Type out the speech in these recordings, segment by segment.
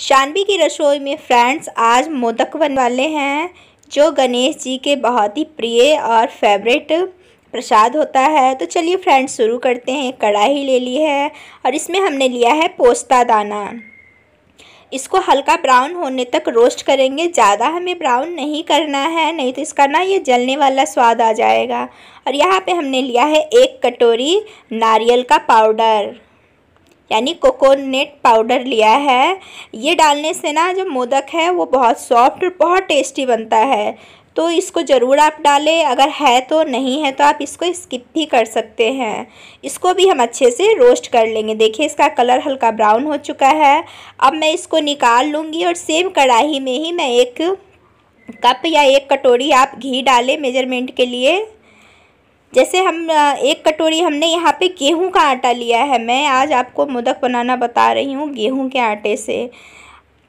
शानवी की रसोई में फ्रेंड्स आज मोदक बन वाले हैं जो गणेश जी के बहुत ही प्रिय और फेवरेट प्रसाद होता है तो चलिए फ्रेंड्स शुरू करते हैं कढ़ाई ले ली है और इसमें हमने लिया है पोस्ता दाना इसको हल्का ब्राउन होने तक रोस्ट करेंगे ज़्यादा हमें ब्राउन नहीं करना है नहीं तो इसका ना ये जलने वाला स्वाद आ जाएगा और यहाँ पे हमने लिया है एक कटोरी नारियल का पाउडर यानी कोकोनट पाउडर लिया है ये डालने से ना जो मोदक है वो बहुत सॉफ्ट और बहुत टेस्टी बनता है तो इसको ज़रूर आप डालें अगर है तो नहीं है तो आप इसको स्किप भी कर सकते हैं इसको भी हम अच्छे से रोस्ट कर लेंगे देखिए इसका कलर हल्का ब्राउन हो चुका है अब मैं इसको निकाल लूँगी और सेम कढ़ाई में ही मैं एक कप या एक कटोरी आप घी डालें मेजरमेंट के लिए जैसे हम एक कटोरी हमने यहाँ पे गेहूं का आटा लिया है मैं आज आपको मोदक बनाना बता रही हूँ गेहूं के आटे से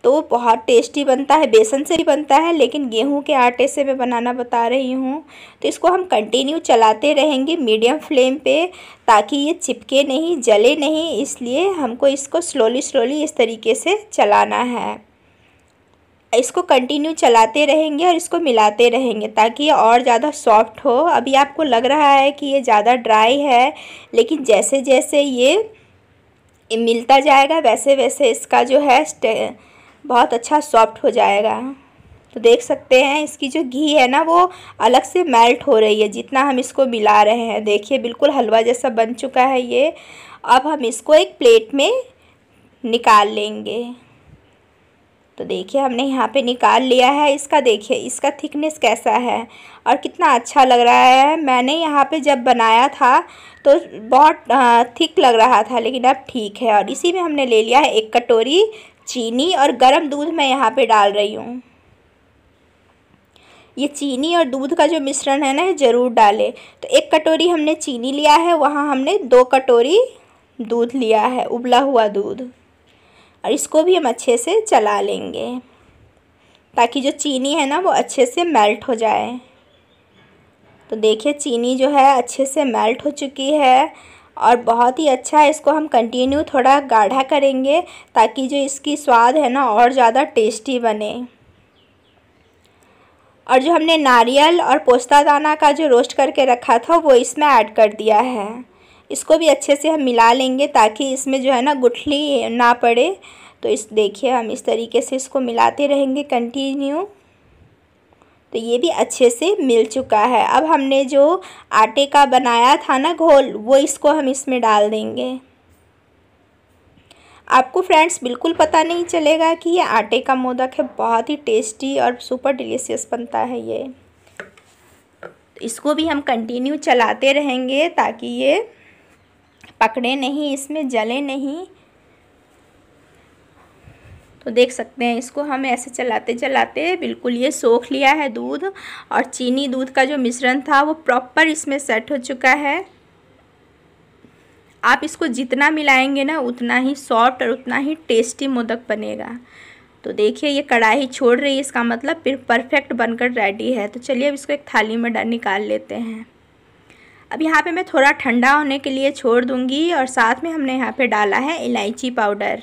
तो बहुत टेस्टी बनता है बेसन से भी बनता है लेकिन गेहूं के आटे से मैं बनाना बता रही हूँ तो इसको हम कंटिन्यू चलाते रहेंगे मीडियम फ्लेम पे ताकि ये चिपके नहीं जले नहीं इसलिए हमको इसको स्लोली स्लोली इस तरीके से चलाना है इसको कंटिन्यू चलाते रहेंगे और इसको मिलाते रहेंगे ताकि ये और ज़्यादा सॉफ्ट हो अभी आपको लग रहा है कि ये ज़्यादा ड्राई है लेकिन जैसे जैसे ये मिलता जाएगा वैसे वैसे इसका जो है बहुत अच्छा सॉफ्ट हो जाएगा तो देख सकते हैं इसकी जो घी है ना वो अलग से मेल्ट हो रही है जितना हम इसको मिला रहे हैं देखिए बिल्कुल हलवा जैसा बन चुका है ये अब हम इसको एक प्लेट में निकाल लेंगे तो देखिए हमने यहाँ पे निकाल लिया है इसका देखिए इसका थिकनेस कैसा है और कितना अच्छा लग रहा है मैंने यहाँ पे जब बनाया था तो बहुत थिक लग रहा था लेकिन अब ठीक है और इसी में हमने ले लिया है एक कटोरी चीनी और गरम दूध मैं यहाँ पे डाल रही हूँ ये चीनी और दूध का जो मिश्रण है ना ज़रूर डालें तो एक कटोरी हमने चीनी लिया है वहाँ हमने दो कटोरी दूध लिया है उबला हुआ दूध और इसको भी हम अच्छे से चला लेंगे ताकि जो चीनी है ना वो अच्छे से मेल्ट हो जाए तो देखिए चीनी जो है अच्छे से मेल्ट हो चुकी है और बहुत ही अच्छा है इसको हम कंटिन्यू थोड़ा गाढ़ा करेंगे ताकि जो इसकी स्वाद है ना और ज़्यादा टेस्टी बने और जो हमने नारियल और पोस्ता दाना का जो रोस्ट करके रखा था वो इसमें ऐड कर दिया है इसको भी अच्छे से हम मिला लेंगे ताकि इसमें जो है ना गुठली ना पड़े तो इस देखिए हम इस तरीके से इसको मिलाते रहेंगे कंटिन्यू तो ये भी अच्छे से मिल चुका है अब हमने जो आटे का बनाया था ना घोल वो इसको हम इसमें डाल देंगे आपको फ्रेंड्स बिल्कुल पता नहीं चलेगा कि ये आटे का मोदक है बहुत ही टेस्टी और सुपर डिलीशियस बनता है ये इसको भी हम कंटिन्यू चलाते रहेंगे ताकि ये पकड़े नहीं इसमें जले नहीं तो देख सकते हैं इसको हम ऐसे चलाते चलाते बिल्कुल ये सोख लिया है दूध और चीनी दूध का जो मिश्रण था वो प्रॉपर इसमें सेट हो चुका है आप इसको जितना मिलाएंगे ना उतना ही सॉफ्ट और उतना ही टेस्टी मोदक बनेगा तो देखिए ये कढ़ाई छोड़ रही है इसका मतलब फिर परफेक्ट बनकर रेडी है तो चलिए अब इसको एक थाली में निकाल लेते हैं अब यहाँ पे मैं थोड़ा ठंडा होने के लिए छोड़ दूँगी और साथ में हमने यहाँ पे डाला है इलायची पाउडर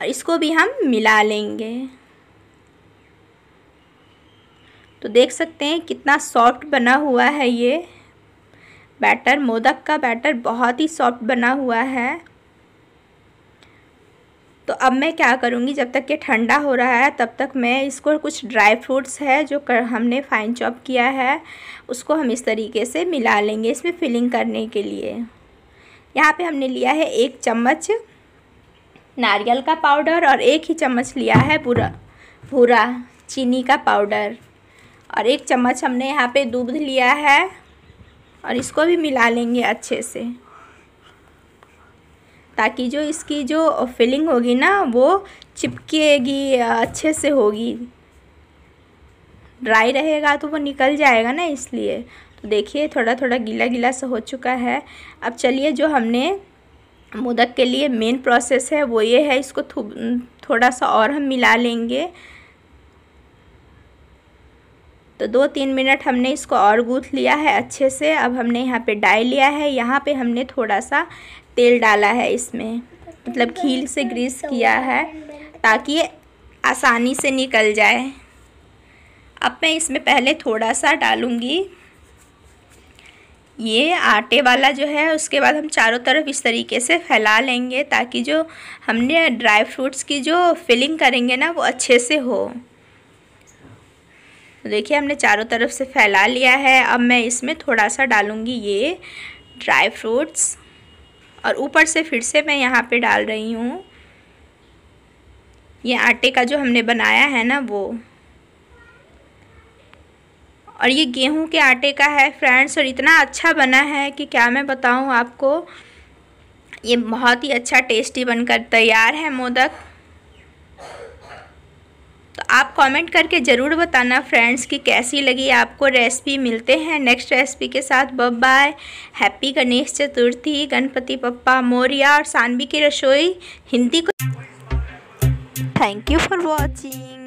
और इसको भी हम मिला लेंगे तो देख सकते हैं कितना सॉफ्ट बना हुआ है ये बैटर मोदक का बैटर बहुत ही सॉफ्ट बना हुआ है तो अब मैं क्या करूँगी जब तक ये ठंडा हो रहा है तब तक मैं इसको कुछ ड्राई फ्रूट्स है जो कर हमने फाइन चॉप किया है उसको हम इस तरीके से मिला लेंगे इसमें फिलिंग करने के लिए यहाँ पे हमने लिया है एक चम्मच नारियल का पाउडर और एक ही चम्मच लिया है पूरा भूरा चीनी का पाउडर और एक चम्मच हमने यहाँ पे दूध लिया है और इसको भी मिला लेंगे अच्छे से ताकि जो इसकी जो फिलिंग होगी ना वो चिपकेगी अच्छे से होगी ड्राई रहेगा तो वो निकल जाएगा ना इसलिए तो देखिए थोड़ा थोड़ा गीला गीला सा हो चुका है अब चलिए जो हमने मोदक के लिए मेन प्रोसेस है वो ये है इसको थोड़ा सा और हम मिला लेंगे तो दो तीन मिनट हमने इसको और गूँथ लिया है अच्छे से अब हमने यहाँ पे डाई लिया है यहाँ पे हमने थोड़ा सा तेल डाला है इसमें मतलब खील से ग्रीस किया है ताकि आसानी से निकल जाए अब मैं इसमें पहले थोड़ा सा डालूँगी ये आटे वाला जो है उसके बाद हम चारों तरफ इस तरीके से फैला लेंगे ताकि जो हमने ड्राई फ्रूट्स की जो फिलिंग करेंगे ना वो अच्छे से हो तो देखिए हमने चारों तरफ से फैला लिया है अब मैं इसमें थोड़ा सा डालूँगी ये ड्राई फ्रूट्स और ऊपर से फिर से मैं यहाँ पे डाल रही हूँ ये आटे का जो हमने बनाया है ना वो और ये गेहूं के आटे का है फ्रेंड्स और इतना अच्छा बना है कि क्या मैं बताऊं आपको ये बहुत ही अच्छा टेस्टी बनकर तैयार है मोदक तो आप कमेंट करके ज़रूर बताना फ्रेंड्स कि कैसी लगी आपको रेसिपी मिलते हैं नेक्स्ट रेसिपी के साथ बब बाय हैप्पी गणेश चतुर्थी गणपति पप्पा मौर्या और सानवी की रसोई हिंदी को थैंक यू फॉर वॉचिंग